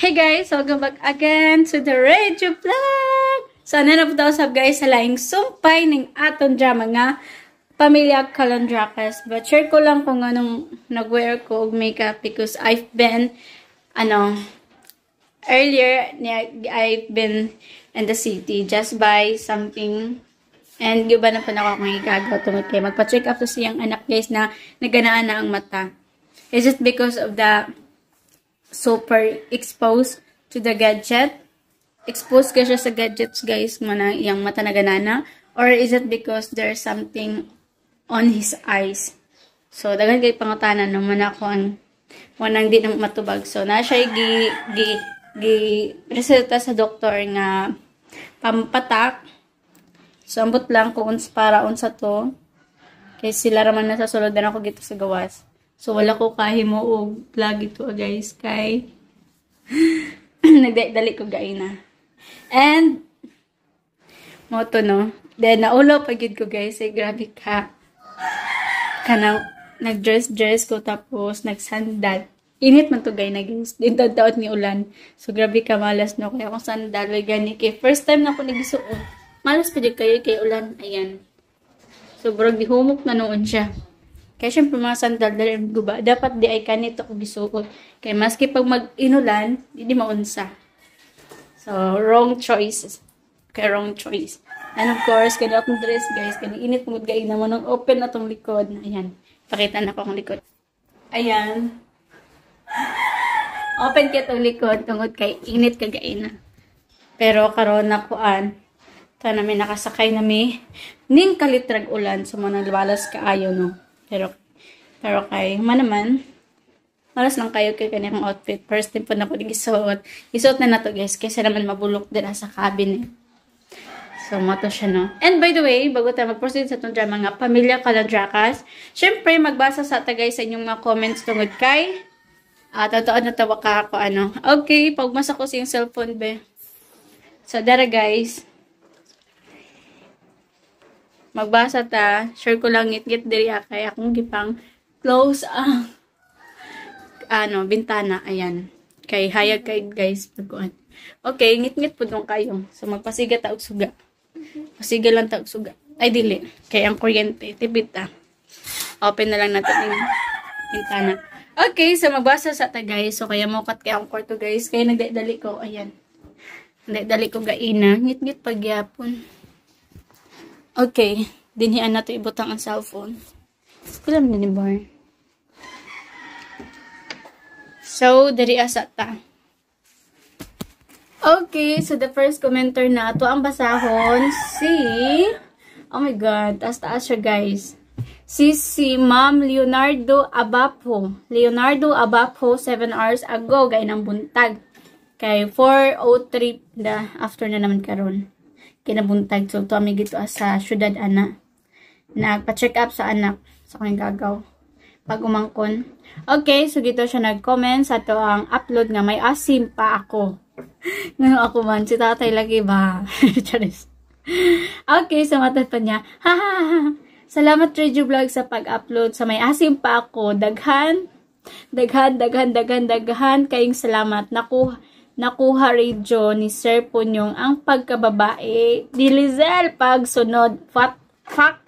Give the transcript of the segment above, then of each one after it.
Hey guys, welcome back again to the Radio Vlog! So, ano na po daw sa guys sa laing sumpay ng aton dyan mga pamilya kalandrakas. But share ko lang kung anong nag-wear ko og makeup because I've been, ano, earlier, I've been in the city just by something and giba na po na ako kung ikagaw tumot kayo. Magpa-check up to siyang anak guys na naganaan na ang mata. Is it because of the super exposed to the gadget. Exposed ka siya sa gadgets, guys, mana, yung mata na ganana. Or is it because there's something on his eyes? So, daghan kay pangutanan no, man ako ang wanang di na matubag. So, na siya gi, gi, gi resulta sa doktor nga pampatak. So, ambot lang kung para unsa to. Kay sila raman na sa sulod na ako gito sa gawas. So, wala ko kahimuog vlog ito, guys. Kay, nagdali ko gain na. And, mo to, no? Then, naulo pagyud ko, guys. Eh, grabe ka. Kanang, nag-dress-dress ko, tapos, nag-sandal. Init man to, guys. Naging, daot ni ulan. So, grabe ka, malas, no? Kaya akong sandal, gani. Kay, first time na ako nagisuot. Malas pa kayo kay ulan. Ayan. Sobrang dihumok na noon siya. Kaya syempre mga sandal dali ang guba. Dapat di ay kanito ko gisuot. Kaya maski pag mag-inulan, hindi maunsa. So, wrong choice. Kaya wrong choice. And of course, kani akong dress guys. Kani init mo gay na mo nung open na tong likod. Ayan. Pakita na ko ang likod. Ayan. Open kay tong likod tungod kay init kagay na. Pero karon na kuan ta namin nakasakay nami ning kalitrag ulan sa so, manalbalas kaayo no. Pero, pero kay man naman, Alas lang kayo kay kanyang outfit. First time po na ko gisuot. Isuot na na to guys. Kasi naman mabulok din ah, sa cabinet. Eh. So, mato siya, no? And by the way, bago tayo mag-proceed sa itong drama nga, pamilya kalandrakas, syempre, magbasa sa tagay sa inyong mga comments tungod kay uh, totoo na tawa ka ako, ano. Okay, pagmasa ko sa yung cellphone, be. So, there guys magbasa ta, share ko lang ngit-ngit diri kay akong gipang close ang uh, ano, bintana, ayan. Kay hayag kay guys pagkuan. Okay, ngit-ngit pud dong kayo. So magpasiga ta og suga. Pasiga lang ta og suga. Ay dili, kay ang kuryente tipid ta. Open na lang natin yung bintana. Okay, so magbasa sa ta guys. So kaya mo kat kay ang kwarto guys. kay nagdadali ko, ayan. Nagdadali ko gaina, ngit-ngit pagyapon. Okay, dinhian na to ibutang ang cellphone. Kulam na ni Bar. So, dari asa Okay, so the first commenter na to ang basahon si Oh my god, taas taas siya guys. Si si Ma'am Leonardo Abapo. Leonardo Abapo 7 hours ago gay ng buntag. Kay 4:03 na after na naman karon kinabuntag so to ami gito ah, sa syudad ana nagpa-check up sa anak sa so, gagaw pag umangkon okay so gito siya nag-comment sa to ang upload nga may asim pa ako ngayon ako man si tatay lagi ba Charis okay so matad pa niya ha ha ha salamat Radio Vlog sa pag-upload sa may asim pa ako daghan daghan daghan daghan daghan kayong salamat nakuha nakuha radio ni Sir Punyong ang pagkababae ni Lizel pag sunod. fuck fuck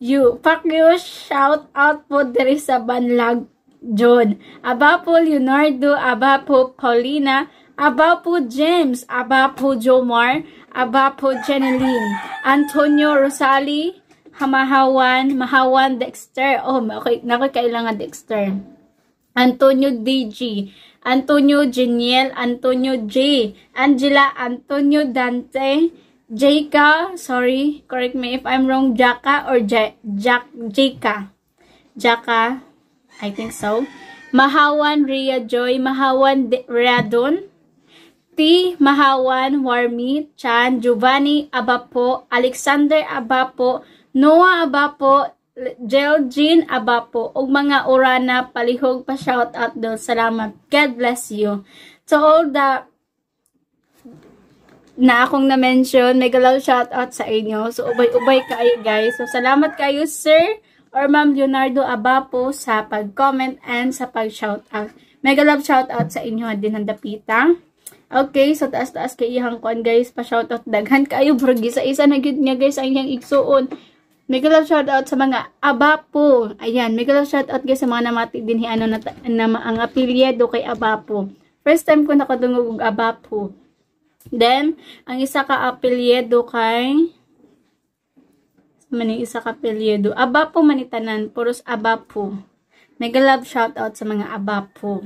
you fuck you shout out po diri sa banlag John aba po Leonardo aba po Paulina aba po James aba po Jomar aba po Jeneline Antonio Rosali Hamahawan Mahawan Dexter oh okay nakoy kailangan Dexter Antonio DG Antonio Geniel, Antonio J, Angela, Antonio Dante, Jaka, sorry, correct me if I'm wrong, Jaka or Jaka. Jaka, I think so. Mahawan Ria Joy, Mahawan Radon, T. Mahawan Warmi, Chan, Giovanni Abapo, Alexander Abapo, Noah Abapo, Geraldine Abapo ug mga Urana palihog pa shout out do. Salamat. God bless you. To all the na akong na-mention, mega love shout out sa inyo. So ubay-ubay kayo guys. So salamat kayo sir or Ma'am Leonardo Abapo sa pag-comment and sa pag-shout out. Mega love shout out sa inyo din ang dapitang. Okay, so taas-taas kay ihang kuan guys, pa shout out daghan kayo bro, sa isa na gyud nga guys ang iyang igsuon. Mega love shout out sa mga abapo. Ayan, mega love shout out guys sa mga namati din hi ano na, na ang apelyido kay abapo. First time ko nakadungog og abapo. Then, ang isa ka apelyido kay maning isa ka apelyido. Abapo manitanan, puros abapo. Mega love shout out sa mga abapo.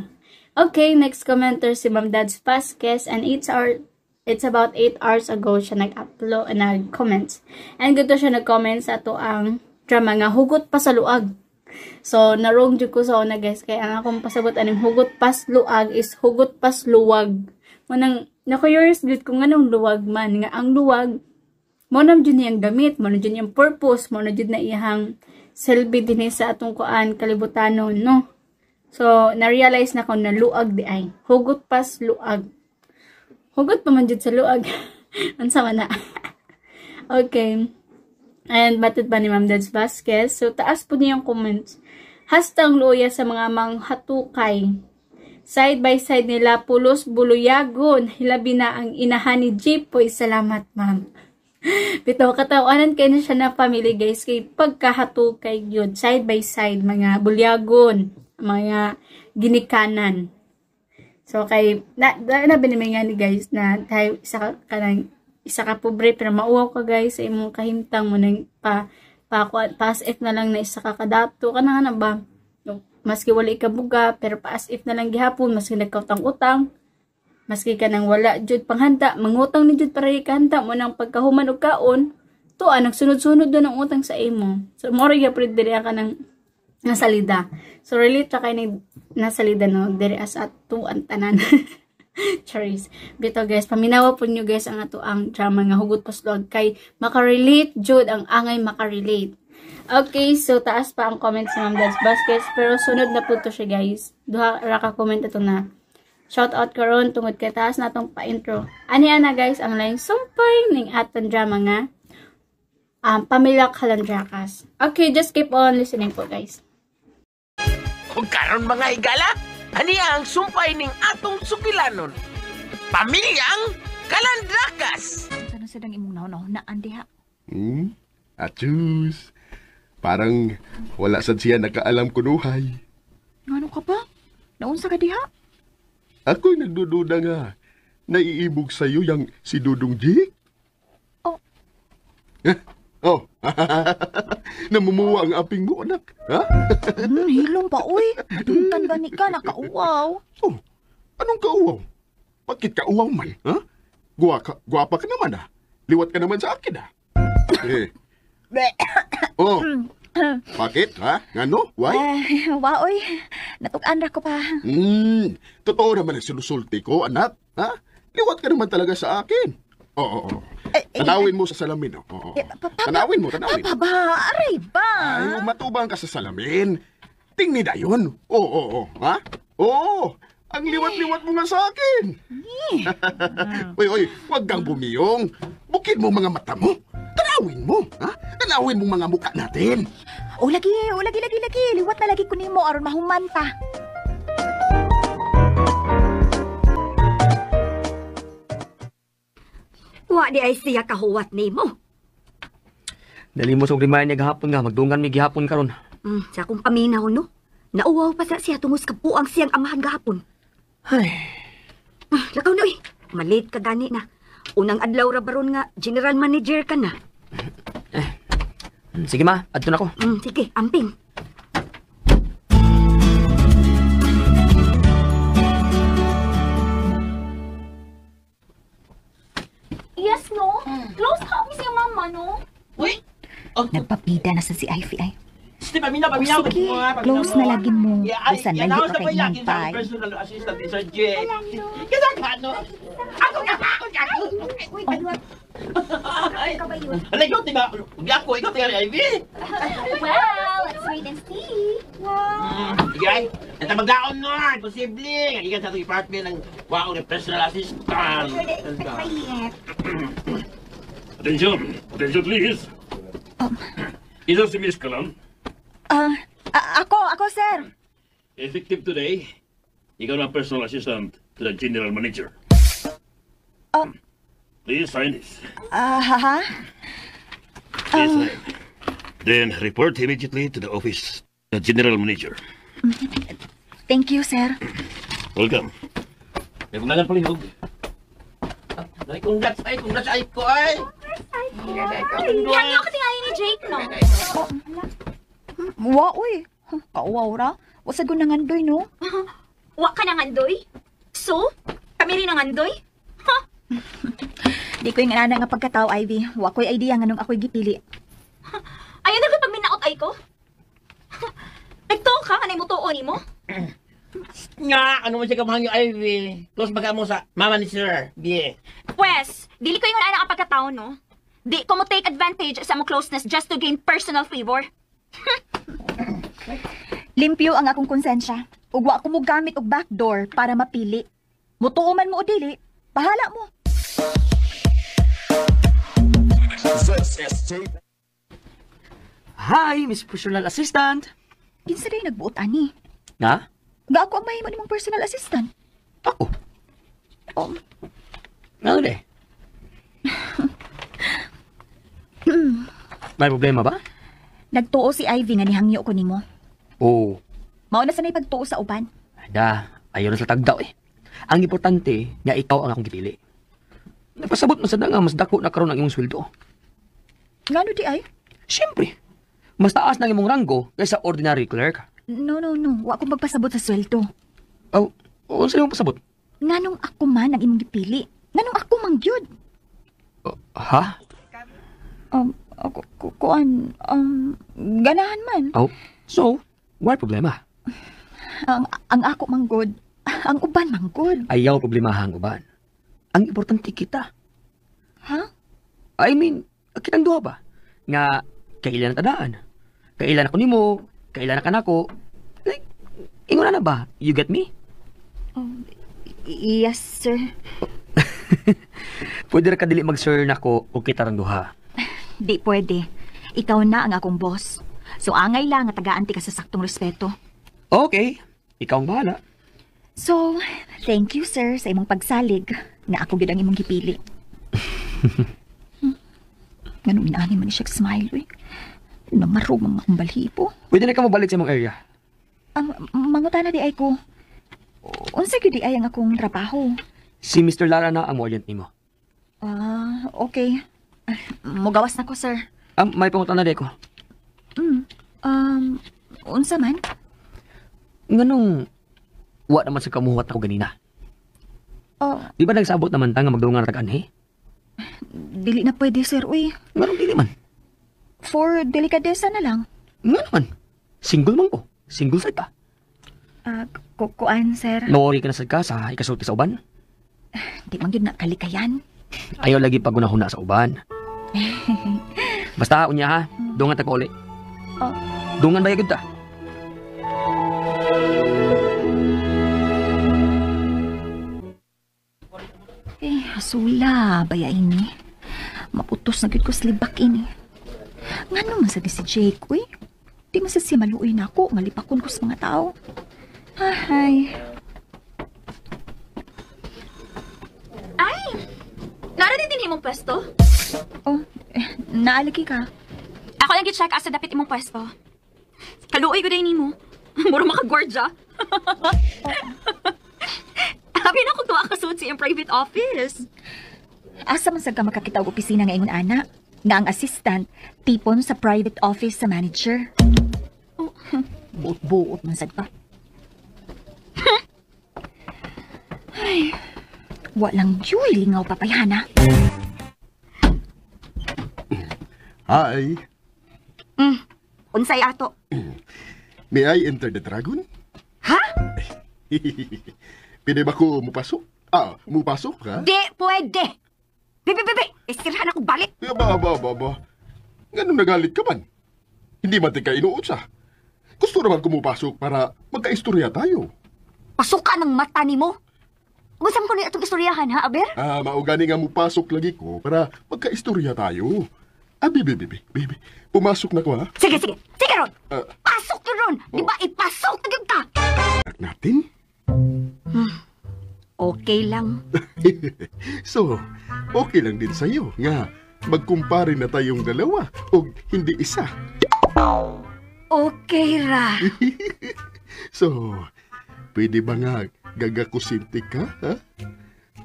Okay, next commenter si Ma'am Dads Vasquez and it's our It's about 8 hours ago siya nag-upload, uh, nag-comments. And gito siya nag-comments ato ang drama nga hugot pa sa luag. So, narong jud ko sa una guys. Kaya ang akong pasabot aning hugot Pasluag is hugot Pasluwag. luwag. Munang, na-curious gud kung anong luwag man. Nga ang luwag, mo na dyan niyang gamit, mo na dyan niyang purpose, mo na dyan na iyang selfie din eh sa atong kuan kalibutanon, no? So, na-realize na ko na luag di ay. Hugot Pasluag hugot pa man dyan sa luag. Ansa na. okay. And batid pa ni Ma'am Dads Vasquez. So, taas po niya yung comments. Hastang luya sa mga manghatukay. Side by side nila, pulos buluyagon. Hilabi na ang inahan ni Jipoy. Salamat, ma'am. Bitaw, katawanan kayo na siya na family, guys. Kay pagkahatukay yun. Side by side, mga buluyagon. Mga ginikanan. So, kay, na, na, na binimingan ni guys na tayo, isa ka, ka ng, isa ka pobre, pero mauaw ka guys, sa imong kahimtang mo nang pa, pa, paas if na lang na isa ka kadapto, ka na nga ba? Maski wala ikabuga, pero paas if na lang gihapon, maski nagkautang-utang, maski ka nang wala, jud panghanda, mangutang ni jud para ikanta mo nang pagkahuman og kaon, to ah, nagsunod-sunod do ng utang sa imo. So, moro yaprid dili ka ng nasalida. So, relate ra kay ni nasalida, no? Dere as at to ang tanan. Charis. Bito guys, paminawa po nyo guys ang ato ang drama nga hugot paslog kay makarelate jud ang angay makarelate. Okay, so taas pa ang comment sa Ma'am Dads Basket. pero sunod na po to siya guys. Duha ra ka comment ato na. Shout out karon tungod kay taas natong pa-intro. Ani ana guys ang lain sumpay ning aton drama nga um, Pamilya Kalandrakas. Okay, just keep on listening po guys. Ug karon mga higala, ani ang sumpay ning atong sukilanon. Pamilyang Kalandrakas! Ano sa imong nahon-nahonaan diha? Hmm? Achus! Parang wala sad siya nakaalam kunuhay. Ano ka ba? Naunsa ka diha? Ako'y nagdududa nga. Naiibog sa'yo yung si Dudong Jake. Oh. Huh? Eh, Oh. Namumuwa ang aping mo, Ha? hmm, hilong pa, uy. Tuntan gani ka, nakauwaw. Oh, anong kauwaw? Bakit kauwaw man, ha? Guwa ka, guwapa ka naman, ha? Ah. Liwat ka naman sa akin, ha? Ah. eh. oh, bakit, ha? Ngano? Why? Uh, eh, waoy, natukan ra ko pa. Hmm, totoo naman ang sinusulti ko, anak. Ha? Liwat ka naman talaga sa akin. Oo, oh, oo. Oh, oh. Eh, eh, tanawin eh, mo sa salamin, oh. Oo. Tanawin mo, tanawin. Papa ba? Aray ba? Ay, umatubang oh, ka sa salamin. Tingni na yun. Oo, oo, oo. Ha? Oo. Ang liwat-liwat mo nga sa akin. Uy, oy, huwag kang bumiyong. Bukid mo mga mata mo. Tanawin mo, ha? Tanawin mo mga mukha natin. O oh, lagi, o oh, lagi, lagi, lagi. Liwat na lagi ko nimo aron mahumanta. Wa di ay siya kahuwat nimo. Dali mo sa ugrimayan niya gahapon nga, magdungan mi gihapon karon. Mm, sa akong paminaw no. Nauwaw pa sa siya tungos kapuang siyang amahan gahapon. Ay. Ah, lakaw na uy. Malit ka gani na. Unang adlaw ra baron nga general manager ka na. Eh. Sige ma, adto na ko. Mm, sige, amping. Asan si Ivy ay? Sige, paminaw, paminaw. Oh, sige, close na lagi mo. Bisan lang hito kay Nang Pai. personal assistant ni Sir J. Kasi kano? Ako ka, ano? ako ka. Uy, kadwa. Alay, yun, tiba. Hindi ako, ikaw tiga Ivy. Wow, let's wait and see. Wow. Hmm, sige, ito magdaon na. posible. Ikan sa itong department ng wow, ng personal assistant. Attention. Attention, please. Um, Isang si Miss Colon? Ah, ako, ako, sir. Effective today, ikaw na personal assistant to the general manager. Oh. Please sign this. Ah, uh, ha? Please uh, Then report immediately to the office, the general manager. Thank you, sir. Welcome. May kundangan pala yung... Ay, congrats ay, congrats ay ko ay! Congrats ay ko ay! Kaya ako Jake, no? Oh, wala. Hmm, Wa, uy. Huh, Kauwaw ra. Wasag ko na ngandoy, no? Wa ka na So? Kami rin ang andoy? Ha? Di ko yung ana nga pagkatao, Ivy. Wa ko'y idea nga nung ako'y gipili. Ayun na pag minaot ay ko? Nagtuo ka, anay mo tuo ni mo? Nga, ano man siya kamahang yung Ivy? Close baga mo sa mama ni Sir. Bie. Pwes, dili ko yung ana ang pagkatao, no? Di ko mo take advantage sa mo closeness just to gain personal favor. Limpyo ang akong konsensya. Ugwa ko mo gamit og backdoor para mapili. Mutuo man mo o dili, pahala mo. Hi, Miss Personal Assistant. Kinsa kay nagbuot ani? Na? Gaako ang mahimo nimong personal assistant. Ako. Um, ano de? May problema ba? Nagtuo si Ivy nga nihangyo ko nimo. Oo. Mao na sanay pagtuo sa uban. Da, ayaw na sa tagdaw eh. Ang importante nga ikaw ang akong gipili. Napasabot man sad nga mas dako na karon ang imong sweldo. Ngano di ay? Siyempre. Mas taas nang imong ranggo kaysa ordinary clerk. No, no, no. Wa akong magpasabot sa sweldo. Oh, oh sa imong pasabot? Nganong ako man ang imong gipili? Nganong ako man gyud? Uh, ha? um, uh, ku- kuan, um, ganahan man. Oh, so, why problema? Ang, ang ako manggod, ang uban manggod. Ayaw problema problemahan uban. Ang importante kita. Ha? Huh? I mean, kitang duha ba? Nga, kailan tadaan? Kailan ako nimo? Kailan ka nako? Like, ingon na ba? You get me? Um, yes, sir. Pwede ka dili mag-sir nako o kita duha. Di pwede. Ikaw na ang akong boss. So angay lang at tagaan ka sa saktong respeto. Okay. Ikaw ang bahala. So, thank you sir sa imong pagsalig na ako gid imong gipili. hmm. Ganun minani man siya smile eh. Namarog mga kumbalhi po. Pwede na ka mabalik sa imong area. Ang manguta na di ay ko. Unsa gyud di ay ang akong trabaho? Si Mr. Lara na ang mo nimo. Ah, uh, okay. Mugawas na ko, sir. Ah, may pangutan na ko. Mm. Um, unsa man? Nganong wa naman sa kamuhat ako ganina? Oh. Di ba nagsabot naman ta nga magdungan ra eh? Dili na pwede, sir. Uy. Nganong dili man? For delikadesa na lang. Nga naman. Single man ko. Single sad ka. Ah, uh, kukuan, sir. Noori ka na sad ka sa ikasulti sa uban? Di man yun na kalikayan. Ayaw lagi pag una sa uban. Basta unya ha, dungan ta ko Oh. Dungan ba ta? Eh, asula, baya ini. Maputos na gid ko slibak ini. Ngano man sa si Jake, uy? Di man na ako, malipakon ko sa mga tao. Ahay. Ay! Nara din din pesto? pwesto? Oh, eh, naalagi ka. Ako lang gi asa dapit imong pwesto. Kaluoy ko din nimo. Muro makagwardya. Abi na kung tuwa ka suit sa private office. Asa man sad ka makakita og opisina nga ingon ana nga ang assistant tipon sa private office sa manager. Oh, buot-buot man sad ka. Ay, walang yuy lingaw papayana. Hi. Mm. Unsay ato? May I enter the dragon? Ha? Pwede ba ko mupasok? Ah, mupasok ka? Di pwede. Bebe, bebe, istirhan ako balik. Ba, ba, ba, aba. Ganun nagalit ka man. Hindi man tika inuutsa. Gusto naman kumupasok para magkaistorya tayo. Pasukan ang mata ni mo. Gusto ko na itong istoryahan, ha, Aber? Ah, maugani nga mupasok lagi ko para magkaistorya tayo. Ah, baby, baby, baby. Pumasok na ko, ha? Sige, sige. Sige, Ron. Ah. Pasok yun, Ron. Di ba, oh. ipasok na ka. Anak natin? Hmm. Okay lang. so, okay lang din sa'yo. Nga, magkumpare na tayong dalawa o hindi isa. Okay ra. so, pwede ba nga gagakusinti ka, ha?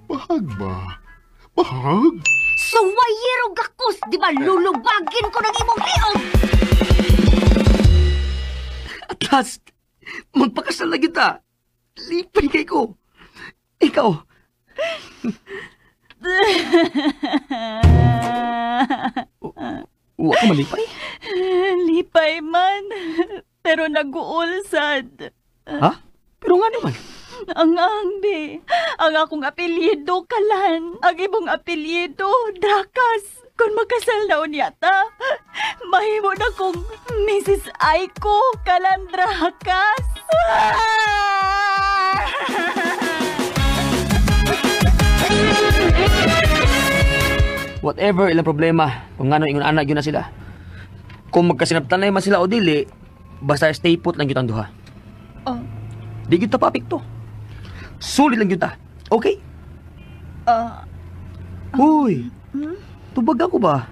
Bahag ba? Bahag? Suwayero gakus, di ba lulubagin ko ng imong liog? At last, magpakasal na kita. Lipan kay ko. Ikaw. Wa ka malipay? Lipay man, pero naguulsad. Ha? Pero nga naman. Ang be. Ang akong apelyido kalan. Ang ibong apelyido Drakas. Kung makasal na unya ta, mahimo na kong Mrs. Aiko kalan Drakas. Whatever ilang problema, kung ngano ingon anak yun na sila. Kung magkasinaptanay man sila o dili, basta stay put lang yun ang duha. Oh. Di yun tapapik to. Sulit lang yun ta. Ah. Okay? Ah, ah, Uy, hmm? tubag ako ba?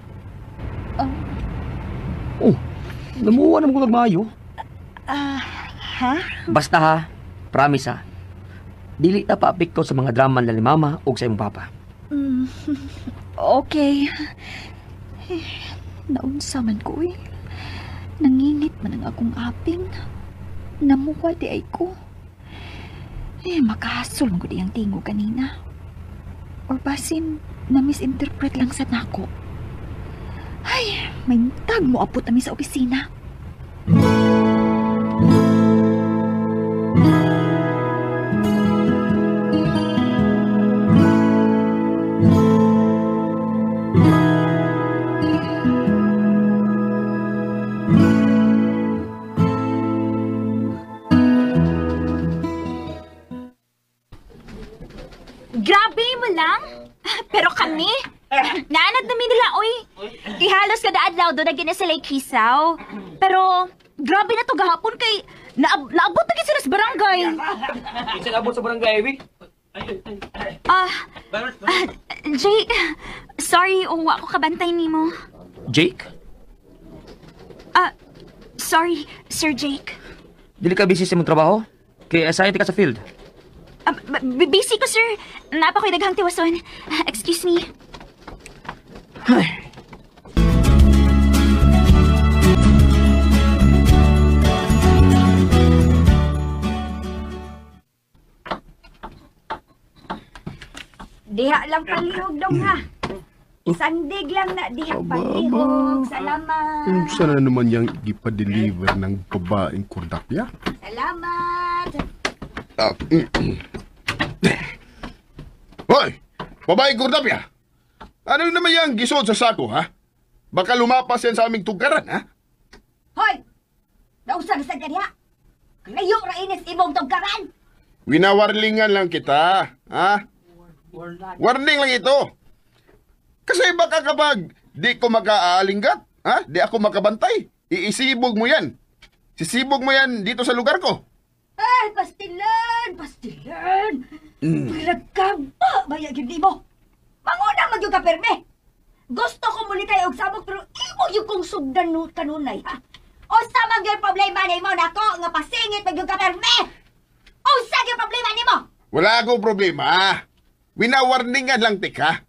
ah, Oh, namuha naman ko nagmayo. ah, ha? Basta ha, promise ha. Dili ta paapekto sa mga drama na ni mama o sa imong papa. Mm, okay. Eh, Naunsa man ko eh. Nanginit man ang akong aping. Namuwa di ay ko. Eh, makasul ko diyang tingo kanina. Or basin, na-misinterpret lang sa nako. Ay, may tag mo apot kami sa opisina. Mm-hmm. adlaw do na gina sila kisaw. Pero grabe na to gahapon kay naab naabot na sila sa barangay. Isa naabot sa barangay, Ewi. Ah, ah, Jake, sorry, uwa oh, ko kabantay ni mo. Jake? Ah, sorry, Sir Jake. Dili ka busy sa mong trabaho? Kaya asayan ka sa field. Uh, busy ko, sir. Napakoy daghang tiwason. Ah, excuse me. Ay. Diha lang palihog daw ha. Oh. Sandig lang na diha palihog. Salamat. Unsa eh, na naman yang ipa-deliver ng babaeng kordapya? Salamat. Ah, mm, mm. Hoy! Babaeng kordapya! Ano naman yang gisod sa sako ha? Baka lumapas yan sa aming tugaran ha? Hoy! Dausan sa kanya! Layo ra inis imong tugaran! Winawarlingan lang kita, ha? Warning lang ito. Kasi baka kapag di ko makaalinggat, ha? Di ako makabantay. Iisibog mo yan. Sisibog mo yan dito sa lugar ko. Ay, pastilan! Pastilan! Mm. Pinagkamba! Bayagin di mo! Manguna mag yung kapirme! Gusto ko muli tayo og sabog pero imo yung kong sugdan kanunay ha? O sa mga problema ni mo nako nga pasingit mag yung kapirme! O sa yung problema ni mo? Wala akong problema. Winawarningan lang, tika.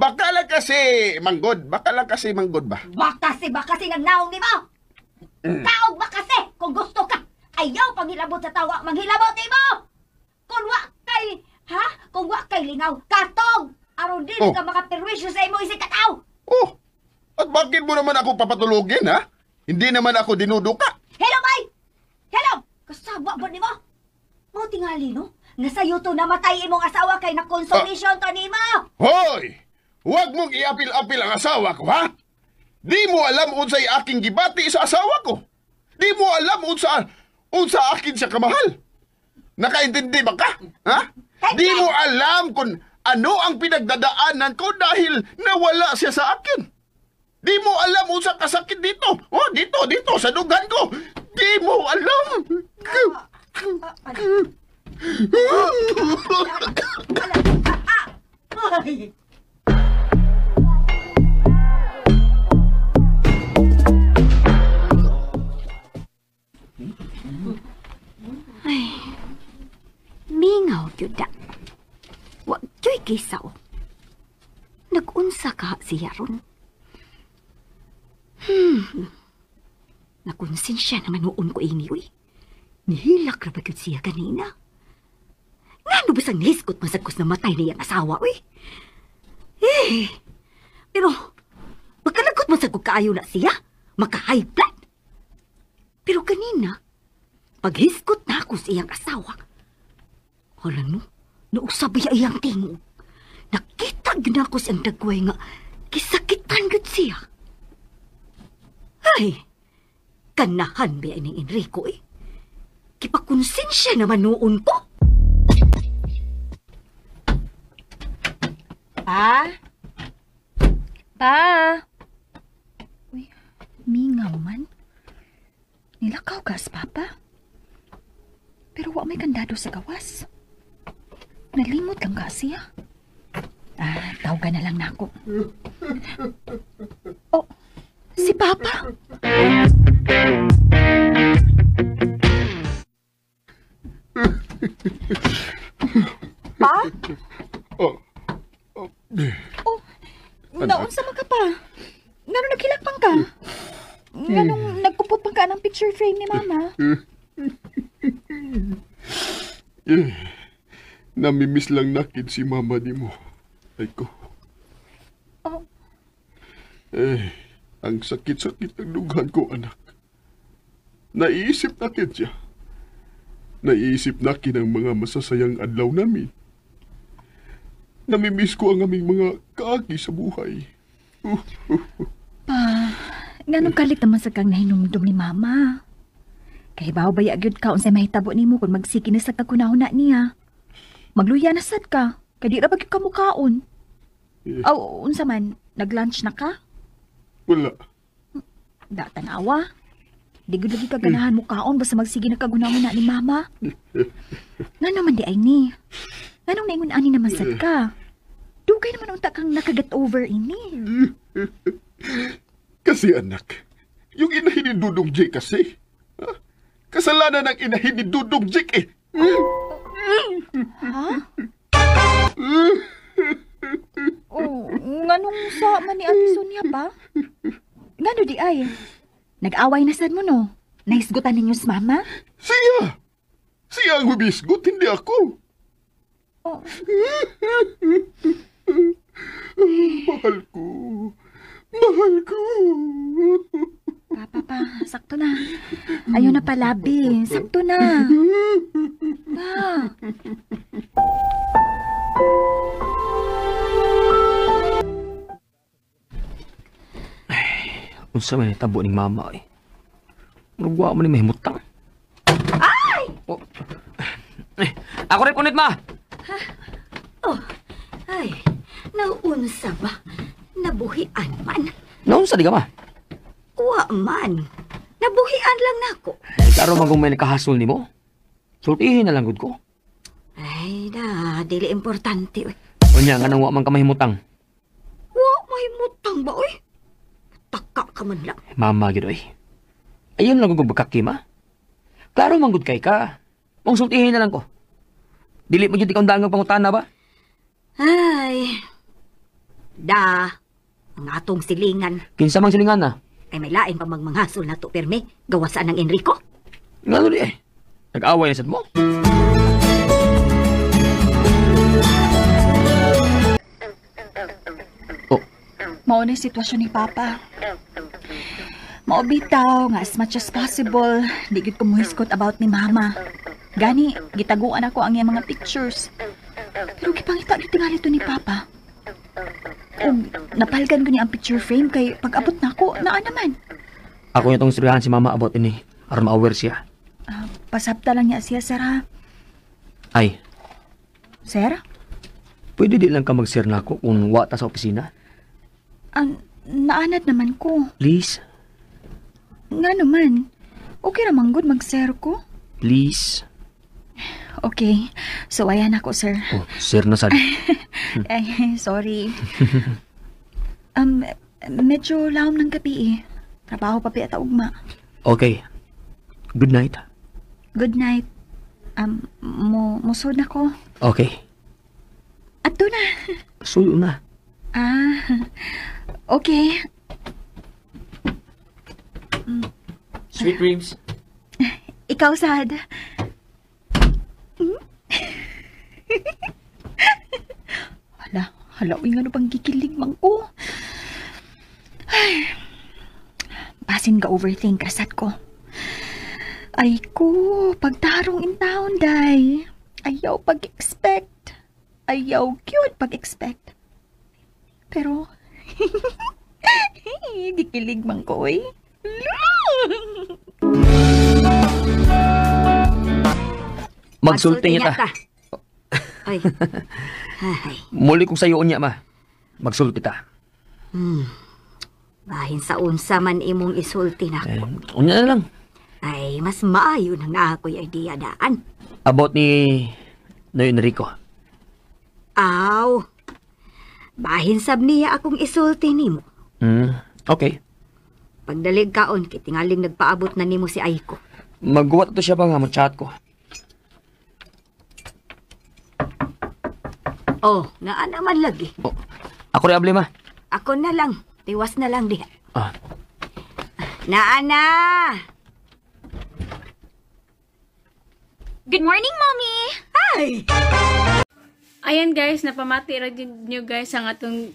Baka lang kasi, manggod. Baka lang kasi, manggod ba? Baka si, baka si, nagnaong ni mo! Mm. ba kasi, kung gusto ka, ayaw panghilabot sa tawa, manghilabot ni mo! Kung wa kay, ha? Kung wa kay lingaw, katog! Aron din oh. ka makapirwisyo sa imo isang kataw! Oh! At bakit mo naman ako papatulogin, ha? Hindi naman ako dinuduka. Hello, boy! Hello! Kasabwa ba ni mo? Mo tingali, no? Nasa Nasayo to namatay imong asawa kay na consolation to nimo. Hoy! Huwag mong iapil-apil ang asawa ko, ha? Di mo alam unsay aking gibati sa asawa ko. Di mo alam unsa unsa akin siya kamahal. Nakaintindi ba ka? Ha? Tay, Di mo alam kung ano ang pinagdadaanan ko dahil nawala siya sa akin. Di mo alam unsa kasakit dito. Oh, dito, dito, sa dugan ko. Di mo alam. Ah, ah, ano? Ay! Mingaw yun da. Wag yo'y kisaw. Nagunsa ka si Yaron. Hmm. Nakunsensya naman noon ko ini, uy. Nihilak ra ba siya kanina? Ano bisang nihiskot masagkos na matay na yan asawa, uy? Eh, pero, magkalagot masagkot kaayo na siya, maka-high blood. Pero kanina, paghiskot na ako sa iyang asawa, wala no, nausabay iyang tingog. Nakita yun ako siyang dagway nga, kisakitan yun siya. Ay, kanahan ba ni Enrico eh? Kipakonsensya naman noon ko. Pa? Pa? Uy, mingaw man. Nilakaw ka, papa. Pero wa may kandado sa gawas. Nalimot lang ka siya. Ah, tawagan na lang nako. Oh, si Papa. pa? Oh, naunsa man ka pa. Nano nagkilakpang ka? Nganong eh. nagkupupang ka ng picture frame ni mama? Eh. Namimiss lang nakid si mama ni mo. Ay ko. Oh. Eh, ang sakit-sakit ng lughan ko, anak. Naiisip natin siya. Naiisip natin ang mga masasayang adlaw namin. Namimiss ko ang aming mga kaagi sa buhay. pa, ganong kalit naman sa kang nahinumdum ni Mama. Kahibaw ba yagyod ka unsay mahitabo ni mo kung magsiki na sa kagunahuna niya. Magluya na sad ka, kadi ra bagyo ka mukaon. Eh. oh, unsa man, nag-lunch na ka? Wala. Da tanawa. Di gud lagi kaganahan eh. mo kaon basta magsige na kagunahon na ni mama. Nga naman di ay ni. Anong naingon ani naman sad ka? Dugay naman unta kang nakagat over ini. kasi anak, yung inahin ni Dudong Jake kasi. Ha? Kasalanan ng inahin ni Dudong Jake eh. ha? oh, nganong sa man ni Ate Sonia pa? Ngano di ay? Nag-away na sad mo no? Naisgutan ninyo si mama? Siya! Siya ang hubisgot, hindi ako. Mahal ko. Mahal ko. Papa, pa, sakto na. Ayun na pala, be. Sakto na. Pa. Ay, unsa man tabo ni mama eh. Murugwa mo ni mahimutang. Ay! Oh. Ay, ako rin punit ma! Ay, naunsa ba? Nabuhian man. Naunsa di ka ma? Wa man. Nabuhian lang nako. Na Ay, klaro may nakahasol ni mo. Sultihin na lang gud ko. Ay, da, dili importante. O niya, nga nang wa man ka mahimutang. Wa mahimutang ba, oy? Taka ka man lang. Mama, gid, oy. Ayun lang kung bakakima. Klaro man kay ka. Mong sultihin na lang ko. Dili mo jud ikaw dangag pangutana ba? Ay, da, ang atong silingan. Kinsa mang silingan na? Kay may lain pa magmanghasol na to, Perme. Gawasaan ng Enrico. Nga doon eh. Nag-away na sad mo. Oh. Mao na sitwasyon ni Papa. Maobitaw nga as much as possible, di gid ko muhiskot about ni Mama. Gani, gitaguan ako ang iyang mga pictures. Pero Paano tingali to ni Papa? Kung napalgan ko niya ang picture frame kay pag-abot na ako, naa naman. Ako yung itong istoryahan si Mama about ini. Aron ma-aware siya. Uh, ah, pasapta lang niya siya, sir, ha? Ay. Sir? Pwede di lang ka mag-sir na ako kung wata sa opisina. Ang um, naanad naman ko. Please? Nga naman. Okay ramang good mag-sir ko. Please? Okay. So, ayan ako, sir. Oh, sir na sad. Ay, eh, sorry. um, medyo laom ng gabi eh. Trabaho pa pi ugma. Okay. Good night. Good night. Um, mo musod na ko. Okay. Ato na. Suyo na. Ah, okay. Sweet dreams. Ikaw, Sad. Halawin ano bang gikilig mang ko? Oh. Ay, basin ka overthink kasat ko. Ay ko, pagtarong in town, day. Ayaw pag-expect. Ayaw cute pag-expect. Pero, gikilig mang ko eh. Magsulti niya ta. ta. Ay. Ay. Muli kong sayo niya, ma. Magsulti ta. Hmm. Bahin sa unsa man imong isulti na ako. Eh, unya na lang. Ay, mas maayo na nga ako'y idea daan. About ni Noy Enrico. Aw. Bahin sab niya akong isulti nimo. Hmm. Okay. Pagdalig kaon, kitingaling nagpaabot na nimo si Aiko. Magguwat to siya ba nga, chat ko. Oh, naa naman lagi. Oh, ako rin ablima. Ako na lang. Tiwas na lang diha. Ah. Naa na! Good morning, Mommy! Hi! Ayan guys, napamati ra nyo guys ang atong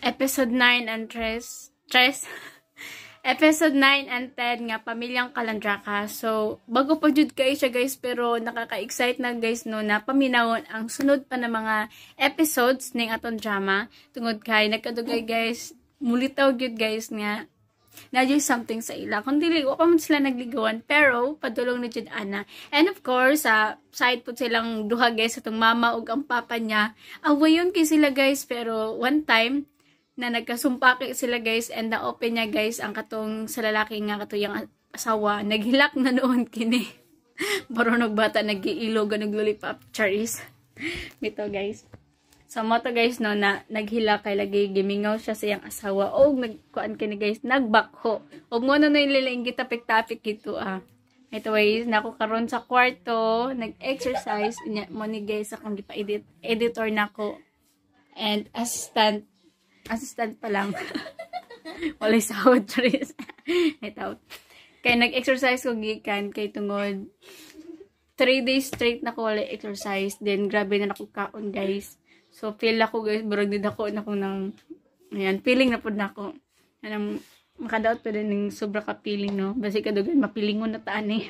episode 9 and 3. 3? episode 9 and 10 nga, Pamilyang Kalandraka. So, bago pa jud kayo siya guys, pero nakaka-excite na guys no, na paminawon ang sunod pa na mga episodes ning aton drama. Tungod kay, nagkadugay guys, taw jud guys nga, nadyoy something sa ila. Kung dili, wa pa man sila nagligawan, pero padulong ni Jud Ana. And of course, uh, side po silang duha guys, atong mama ug ang papa niya. Away yun kay sila guys, pero one time, na nagkasumpaki sila guys and na-open niya guys ang katong sa lalaki nga katuyang asawa naghilak na noon kini baronog bata nagiilog naglulipap charis mito guys sa so, moto guys no na naghilak kay lagi gimingaw siya sa iyang asawa og nagkuan kini guys nagbakho og mo na no ilaing gitapik tapik gito ah ito guys, nako karon sa kwarto, nag-exercise mo ni guys akong gipa-edit editor nako and assistant assistant pa lang. Walay sahod, Tris. Night out. Kaya nag-exercise ko gikan kay tungod 3 days straight na ko wala exercise. Then, grabe na ako kaon, guys. So, feel ako, guys. Barag din ako na ko ng, ayan, feeling na po na ako. Anong, makadaot pa rin ng sobra ka feeling, no? Basi ka doon, mapiling mo na taan, eh.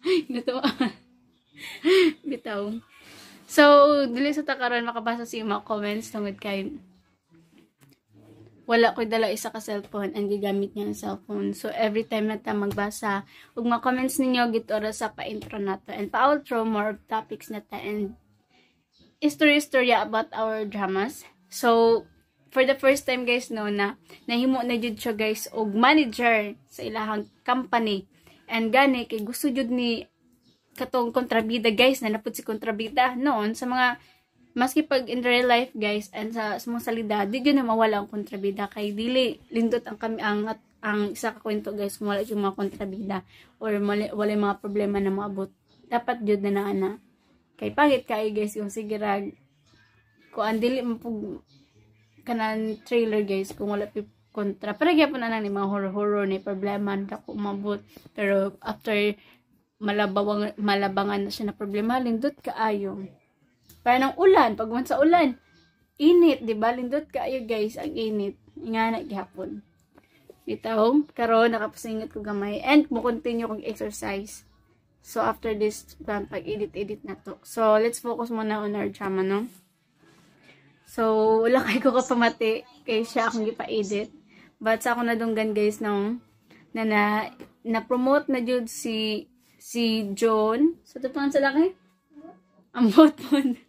Gato. Bitaw. So, dili sa takaron makabasa sa mga comments tungod kay wala ko dala isa ka cellphone ang gigamit niya ang cellphone so every time na ta magbasa ug mga comments ninyo gitora sa pa intro nato and pa outro more topics nata and history storya about our dramas so for the first time guys no na nahimo na jud siya guys og manager sa ilahang company and gani kay gusto jud ni katong kontrabida guys na napud si kontrabida noon sa mga Maski pag in real life guys and sa sumusalida, di yun na mawala ang kontrabida kay dili lindot ang kami ang at ang isa ka kwento guys kung wala yung mga kontrabida or wala, wala yung mga problema na maabot. Dapat jud na naa Kay pangit kay eh, guys yung sigirag ko ang dili mapug kanan trailer guys kung wala pip kontra. Pero gyapon na lang ni mga horror-horror ni problema na ko umabot. Pero after malabawang, malabangan na siya na problema, lindot kaayo. Para ng ulan, pag sa ulan, init, di ba? Lindot kaayo guys, ang init. Nga na gihapon. Itaw, karon nakapasingot ko gamay. And mo continue kong exercise. So after this, pag-edit-edit na to. So let's focus muna on our drama, no? So, wala kay ko kapamati kay siya akong ipa-edit. But sa ako nadunggan guys nung no, na na, promote na jud si si John. Sa so, tutuan sa laki? Ang botmon.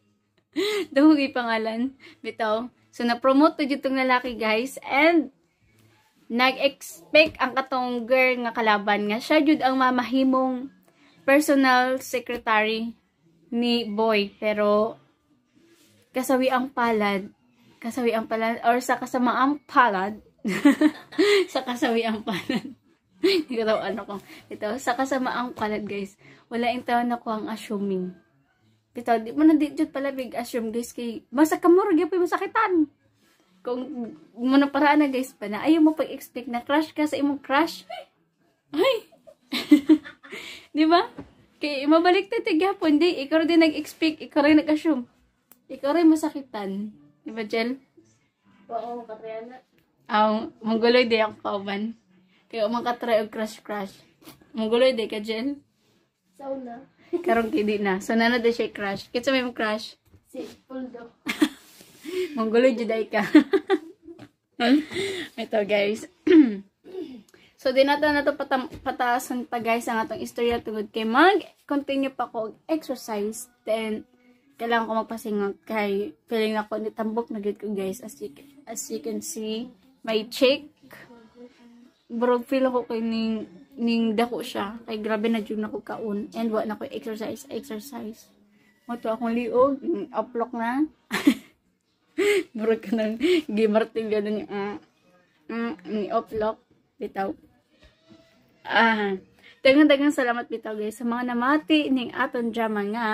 Dungog pangalan. Bitaw. So, na-promote na itong lalaki, guys. And, nag-expect ang katong girl nga kalaban nga. Siya jud ang mamahimong personal secretary ni boy. Pero, kasawi ang palad. Kasawi ang palad. Or sa kasamaang palad. sa kasawi ang palad. Hindi ko ano ko. Ito, sa kasamaang palad, guys. Wala yung tao na ko ang assuming. Bitaw, di mo na di jud pala big assume guys kay basta kamurag gyud masakitan. Kung mo na paraan na guys pa na ayaw mo pag expect na crush ka sa imong crush. Ay. di ba? Kay mabalik ta tigyapon di ikaw din nag-expect, ikaw rin nag-assume. Ikaw rin masakitan. Di ba, Jel? Oo, katriyana. Aw, mangguloy di ang kauban. kay mo Kaya try og crush crush. Mangguloy di ka, gel Sauna. Karong kidi na. So nana na siya crush. Kitsa may mong crush? Si Puldo. Monggulo juday ka. Ito guys. so dinata na to pata pataasan pa guys ang atong istorya tungod kay mag continue pa ko exercise then kailangan ko magpasingot kay feeling ako ni tambok na gid ko guys as you, as you can see my cheek bro feel ko kining ning dako siya kay grabe na jud nako kaon and wa na ko exercise exercise mo to akong liog uplok na murag ka nang gimartig na ni uh, uh, ni uplok bitaw ah Dagang-dagang salamat bitaw guys sa mga namati ning aton drama nga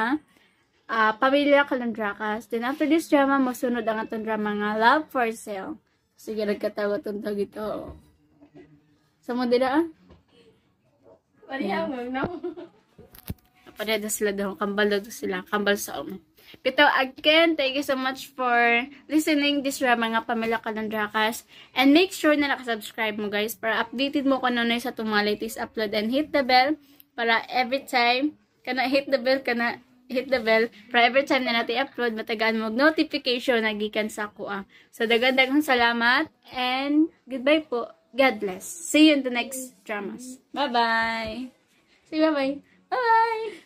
uh, pamilya kalandrakas. Then after this drama, masunod ang aton drama nga Love for Sale. Sige, nagkatawa itong tag Sa mo dila ah? Pariyamang, hmm. no? Pariyado sila daw. Kambal daw sila. Kambal sa om. Um. Kito, again, thank you so much for listening this ra mga pamilya kalandrakas. And make sure na nakasubscribe mo guys para updated mo kung ano sa itong mga latest upload. And hit the bell para every time, kana hit the bell, kana hit the bell para every time na natin upload matagaan mo notification na gikan sa kuha. Ah. So dagan-dagang salamat and goodbye po. God bless. See you in the next dramas. Bye-bye. See you, bye-bye. Bye! -bye. bye.